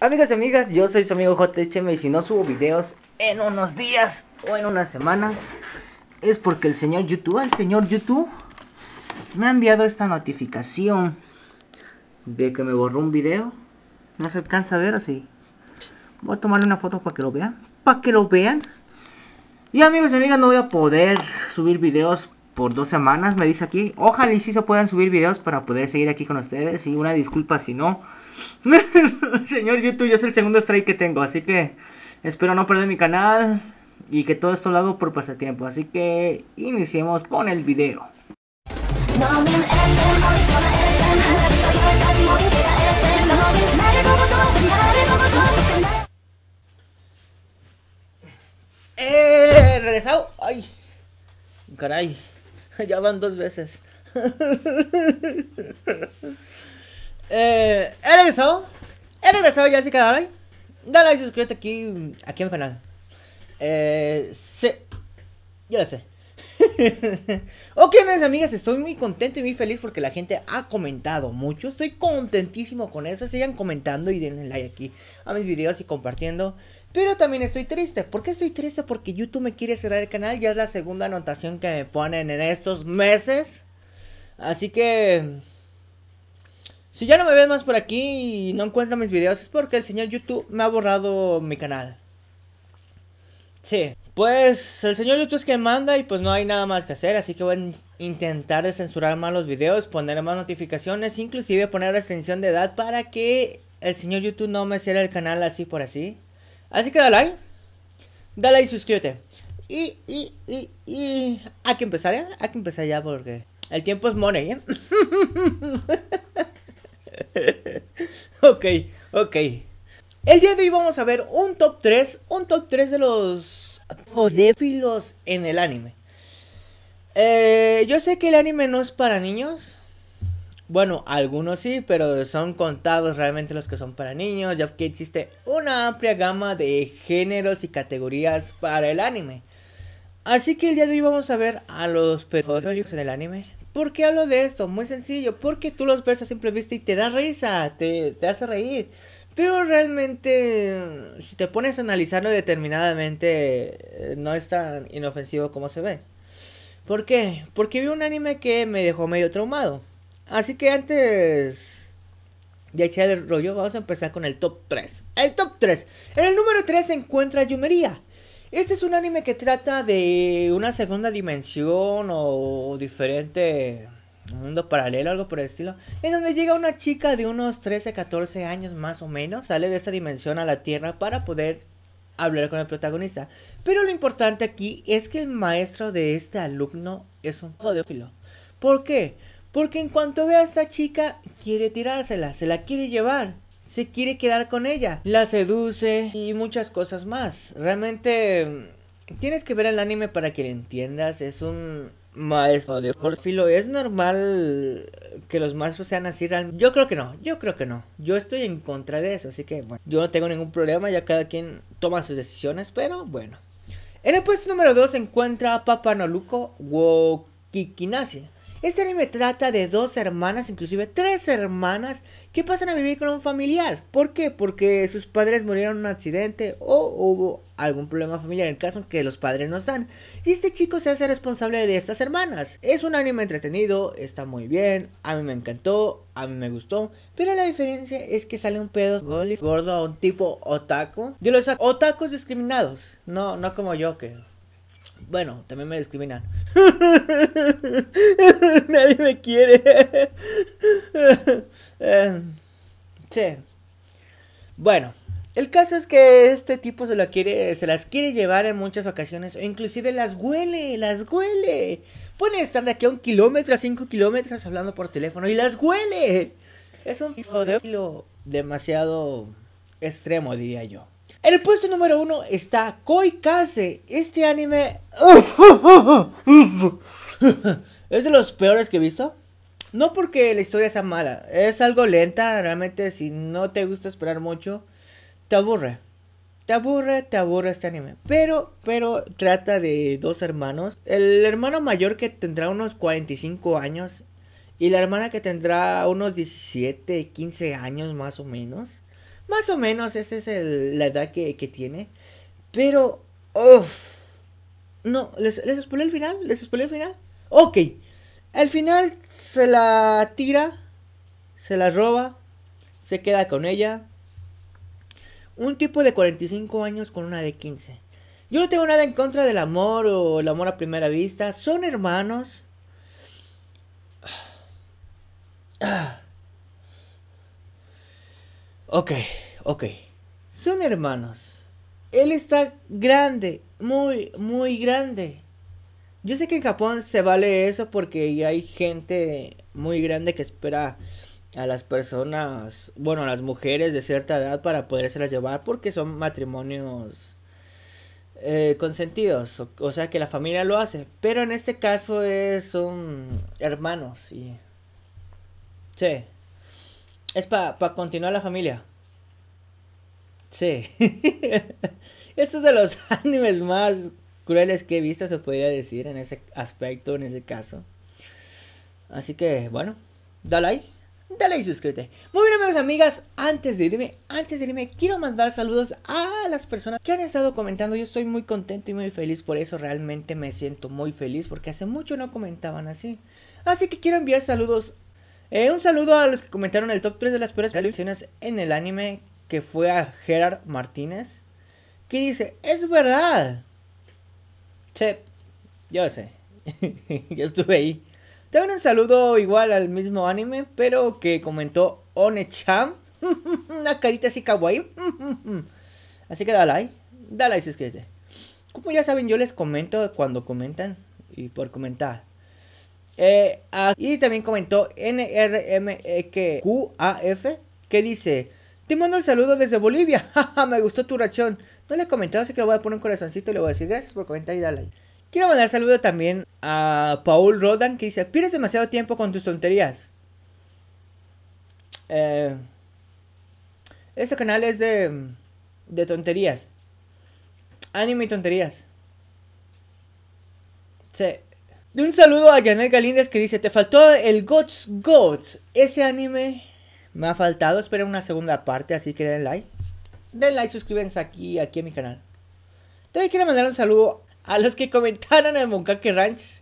Amigos y amigas, yo soy su amigo JHM y si no subo videos en unos días o en unas semanas es porque el señor YouTube, el señor YouTube me ha enviado esta notificación de que me borró un video. No se alcanza a ver así. Voy a tomarle una foto para que lo vean, para que lo vean. Y amigos y amigas, no voy a poder subir videos por dos semanas, me dice aquí. Ojalá y si se puedan subir videos para poder seguir aquí con ustedes y una disculpa si no. Señor YouTube, yo es el segundo strike que tengo, así que espero no perder mi canal y que todo esto lo hago por pasatiempo. Así que iniciemos con el video. ¡Eh! ¡Regresado! ¡Ay! Caray, ya van dos veces. Eh, he regresado. He regresado ya, así que dale. Dale y suscríbete aquí, aquí en mi canal. Eh, sí. Yo lo sé. ok, mis amigas, estoy muy contento y muy feliz porque la gente ha comentado mucho. Estoy contentísimo con eso. Sigan comentando y denle like aquí a mis videos y compartiendo. Pero también estoy triste. ¿Por qué estoy triste? Porque YouTube me quiere cerrar el canal. Ya es la segunda anotación que me ponen en estos meses. Así que si ya no me ven más por aquí y no encuentro mis videos es porque el señor YouTube me ha borrado mi canal. Sí, pues el señor YouTube es quien manda y pues no hay nada más que hacer, así que voy a intentar de censurar más los videos, poner más notificaciones, inclusive poner restricción de edad para que el señor YouTube no me cierre el canal así por así. Así que dale like, dale y suscríbete. Y, y, y, y, hay que empezar, ¿eh? Hay que empezar ya porque el tiempo es money, ¿eh? ok, ok. El día de hoy vamos a ver un top 3, un top 3 de los podéfilos en el anime. Eh, yo sé que el anime no es para niños. Bueno, algunos sí, pero son contados realmente los que son para niños, ya que existe una amplia gama de géneros y categorías para el anime. Así que el día de hoy vamos a ver a los pedófilos en el anime. ¿Por qué hablo de esto? Muy sencillo, porque tú los ves a simple vista y te da risa, te, hace reír. Pero realmente, si te pones a analizarlo determinadamente, eh, no es tan inofensivo como se ve. ¿Por qué? Porque vi un anime que me dejó medio traumado. Así que antes de echar el rollo, vamos a empezar con el top 3. El top 3. En el número 3 se encuentra Yumería. Este es un anime que trata de una segunda dimensión o diferente mundo paralelo, algo por el estilo, en donde llega una chica de unos 13, 14 años más o menos, sale de esta dimensión a la Tierra para poder hablar con el protagonista. Pero lo importante aquí es que el maestro de este alumno es un jodófilo. ¿Por qué? Porque en cuanto ve a esta chica, quiere tirársela, se la quiere llevar se quiere quedar con ella, la seduce y muchas cosas más. Realmente mm, tienes que ver el anime para que lo entiendas, es un maestro de porfilo. ¿Es normal que los maestros sean así Yo creo que no, yo creo que no. Yo estoy en contra de eso, así que bueno, yo no tengo ningún problema, ya cada quien toma sus decisiones, pero bueno. En el puesto número 2 se encuentra Papa Noluco Wokikinase. Este anime trata de dos hermanas, inclusive tres hermanas, que pasan a vivir con un familiar. ¿Por qué? Porque sus padres murieron en un accidente o hubo algún problema familiar en el caso que los padres no están. Y este chico se hace responsable de estas hermanas. Es un anime entretenido, está muy bien, a mí me encantó, a mí me gustó. Pero la diferencia es que sale un pedo gordo un tipo otaku. De los otacos discriminados, no, no como yo que bueno, también me discriminan. Nadie me quiere. sí. Bueno, el caso es que este tipo se, las quiere llevar en muchas ocasiones. O inclusive las huele, las huele. Pone estar de aquí a un kilómetro, a cinco kilómetros hablando por teléfono y las huele. Es un tipo de demasiado extremo, diría yo. En el puesto número uno está Koi Este anime... es de los peores que he visto. No porque la historia sea mala, es algo lenta, realmente si no te gusta esperar mucho, te aburre. Te aburre, te aburre este anime. Pero, pero trata de dos hermanos. El hermano mayor que tendrá unos 45 años y la hermana que tendrá unos 17, 15 años más o menos. Más o menos esa es el, la edad que, tiene. Pero, No, ¿les, ¿les el final? ¿Les expulé el final? Ok. Al final se la tira, se la roba, se queda con ella. Un tipo de 45 años con una de 15. Yo no tengo nada en contra del amor o el amor a primera vista. Son hermanos. Ah. ah. Ok, ok. Son hermanos. Él está grande, muy, muy grande. Yo sé que en Japón se vale eso porque hay gente muy grande que espera a las personas, bueno, a las mujeres de cierta edad para las llevar porque son matrimonios eh, consentidos, o, sea que la familia lo hace, pero en este caso es, son hermanos y... Sí. Es para pa continuar la familia. Sí. Estos es de los animes más crueles que he visto, se podría decir, en ese aspecto, en ese caso. Así que, bueno, dale ahí. Dale y suscríbete. Muy bien amigos, amigas, antes de irme, antes de irme, quiero mandar saludos a las personas que han estado comentando. Yo estoy muy contento y muy feliz por eso. Realmente me siento muy feliz porque hace mucho no comentaban así. Así que quiero enviar saludos eh, un saludo a los que comentaron el top 3 de las peores televisiones en el anime, que fue a Gerard Martínez, que dice, es verdad. Che, yo sé, yo estuve ahí. También un saludo igual al mismo anime, pero que comentó Onecham, una carita así kawaii. así que dale like, dale like es de Como ya saben, yo les comento cuando comentan y por comentar. Eh, y también comentó NRMQAF e que dice: Te mando el saludo desde Bolivia. Me gustó tu rachón No le he comentado, así que le voy a poner un corazoncito y le voy a decir gracias por comentar y darle like. Quiero mandar saludo también a Paul Rodan que dice: Pierdes demasiado tiempo con tus tonterías. Eh, este canal es de, de tonterías. Anime y tonterías. Sí un saludo a Janet Galíndez que dice, te faltó el Gods Gods. Ese anime me ha faltado, esperen una segunda parte, así que den like. Den like, suscríbanse aquí, aquí a mi canal. También quiero mandar un saludo a los que comentaron en Monkake Ranch,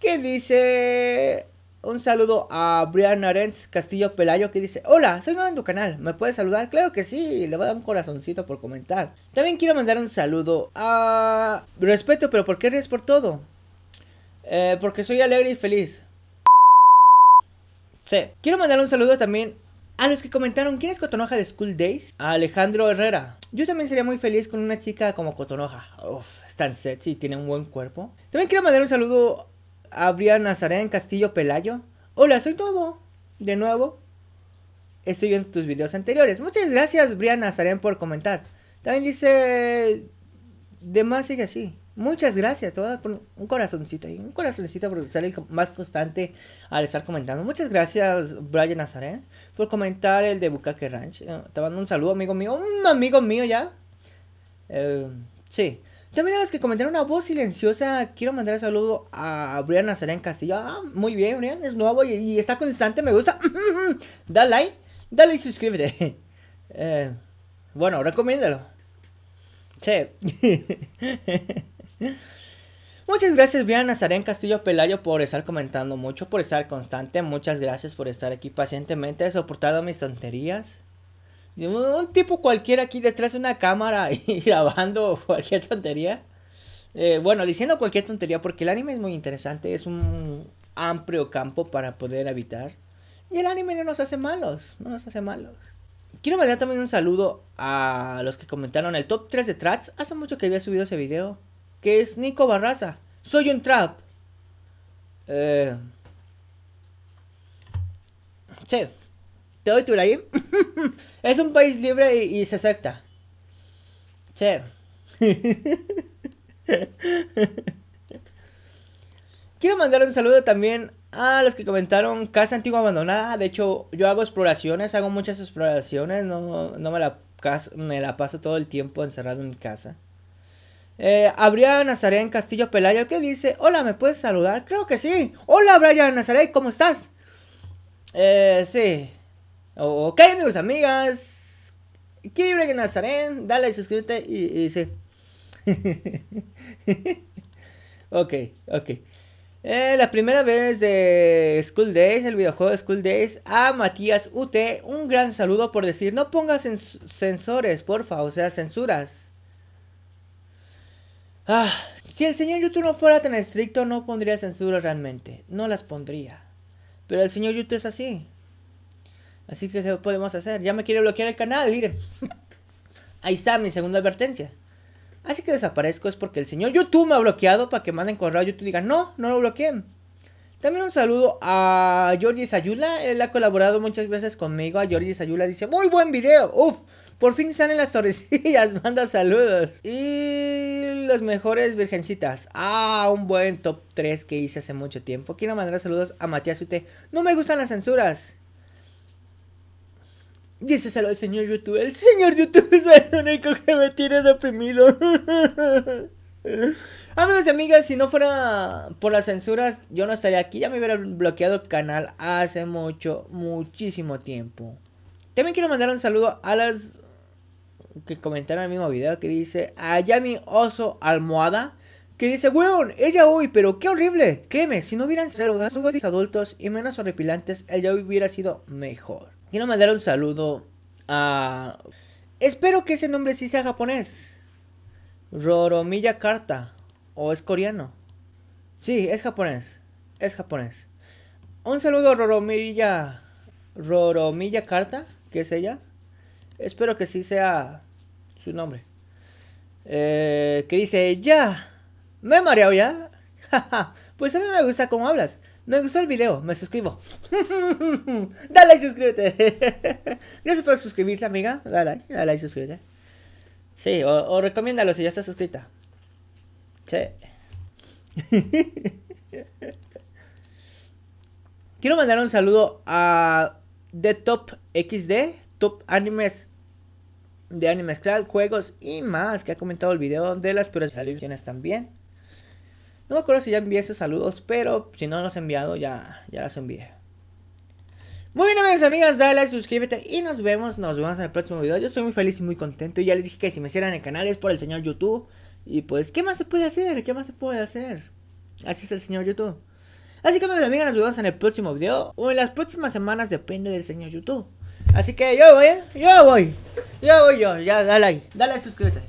que dice... Un saludo a Brian Arens Castillo Pelayo que dice, hola, soy nuevo en tu canal, ¿me puedes saludar? Claro que sí, le voy a dar un corazoncito por comentar. También quiero mandar un saludo a... Respeto, pero ¿por qué ríes por todo? Eh, porque soy alegre y feliz. Sí. Quiero mandar un saludo también a los que comentaron quién es Cotonoja de School Days. A Alejandro Herrera. Yo también sería muy feliz con una chica como Cotonoja. Uf, están set y tiene un buen cuerpo. También quiero mandar un saludo a Brian en Castillo Pelayo. Hola, soy todo, De nuevo. Estoy viendo tus videos anteriores. Muchas gracias, Brian Nazarén, por comentar. También dice... Demás sigue así. Muchas gracias, todas por un corazoncito ahí, un corazoncito por ser el más constante al estar comentando. Muchas gracias, Brian Nazaret, por comentar el de Bukake Ranch. Eh, te mando un saludo, amigo mío, un amigo mío ya. Eh, sí. También a los que comentar una voz silenciosa, quiero mandar un saludo a Brian Nazaren Castillo. Ah, muy bien, Brian, es nuevo y, está constante, me gusta. dale like, dale y suscríbete. Eh, bueno, recomiéndalo. Sí. Muchas gracias, Viana Nazarén Castillo Pelayo, por estar comentando mucho, por estar constante. Muchas gracias por estar aquí pacientemente, soportando mis tonterías. Un tipo cualquiera aquí detrás de una cámara y grabando cualquier tontería. Eh, bueno, diciendo cualquier tontería, porque el anime es muy interesante, es un amplio campo para poder habitar. Y el anime no nos hace malos, no nos hace malos. Quiero mandar también un saludo a los que comentaron el top 3 de Trats. Hace mucho que había subido ese video que es Nico Barraza. Soy un trap. che, eh, te doy tu like. es un país libre y, se acepta. Che. Quiero mandar un saludo también a los que comentaron Casa Antigua Abandonada. De hecho, yo hago exploraciones, hago muchas exploraciones. No, me, la, me la paso todo el tiempo encerrado en mi casa. Eh, Abrián Nazaret en Castillo Pelayo que dice, hola, ¿me puedes saludar? Creo que sí. Hola, Brian Nazaret, ¿cómo estás? Eh, sí. Ok, amigos, amigas. que Nazaret, dale, suscríbete y, y sí. ok, ok. Eh, la primera vez de School Days, el videojuego de School Days, a ah, Matías UT, un gran saludo por decir, no pongas censores, porfa, o sea, censuras. Ah, si el señor YouTube no fuera tan estricto, no pondría censura realmente. No las pondría. Pero el señor YouTube es así. Así que, ¿qué podemos hacer? Ya me quiere bloquear el canal, miren. Ahí está mi segunda advertencia. Así que desaparezco es porque el señor YouTube me ha bloqueado para que manden correo a YouTube y digan, no, no lo bloqueen. También un saludo a Jorge Sayula. Él ha colaborado muchas veces conmigo. A Jorge Sayula dice: Muy buen video. Uf, por fin salen las torrecillas. Manda saludos. Y las mejores virgencitas. Ah, un buen top 3 que hice hace mucho tiempo. Quiero mandar saludos a Matías Ute. No me gustan las censuras. Díselo al señor YouTube. El señor YouTube es el único que me tiene reprimido. Amigos y amigas, si no fuera por las censuras, yo no estaría aquí. Ya me hubiera bloqueado el canal hace mucho, muchísimo tiempo. También quiero mandar un saludo a las que comentaron el mismo video que dice a Yami Oso Almohada. Que dice, weón, ella hoy, pero qué horrible. Créeme, si no hubieran sido a adultos y menos horripilantes, el día hoy hubiera sido mejor. Quiero mandar un saludo a... Espero que ese nombre sí sea japonés. Roromilla Carta. ¿O es coreano? Sí, es japonés. Es japonés. Un saludo Roromilla. Roromilla Carta, que es ella. Espero que sí sea su nombre. Eh, que dice, ya. Me he mareado ya. pues a mí me gusta cómo hablas. Me gustó el video, me suscribo. dale y suscríbete. Gracias por suscribirte, amiga. Dale dale suscríbete. Sí, o, o recomiéndalo si ya estás suscrita. Quiero mandar un saludo a The Top XD, Top Animes de Animes Cloud, juegos y más, que ha comentado el video de las peores salidas también. No me acuerdo si ya envié esos saludos, pero si no los he enviado, ya, ya los envié. Muy bien amigos, amigas, dale like, suscríbete y nos vemos, nos vemos en el próximo video. Yo estoy muy feliz y muy contento. Y Ya les dije que si me cierran el canal es por el señor YouTube. Y pues, ¿qué más se puede hacer? ¿Qué más se puede hacer? Así es el señor YouTube. Así que, amigos, amigos, nos vemos en el próximo video o en las próximas semanas, depende del señor YouTube. Así que yo voy, ¿eh? Yo voy. Yo voy yo. Ya, dale ahí. Dale suscríbete.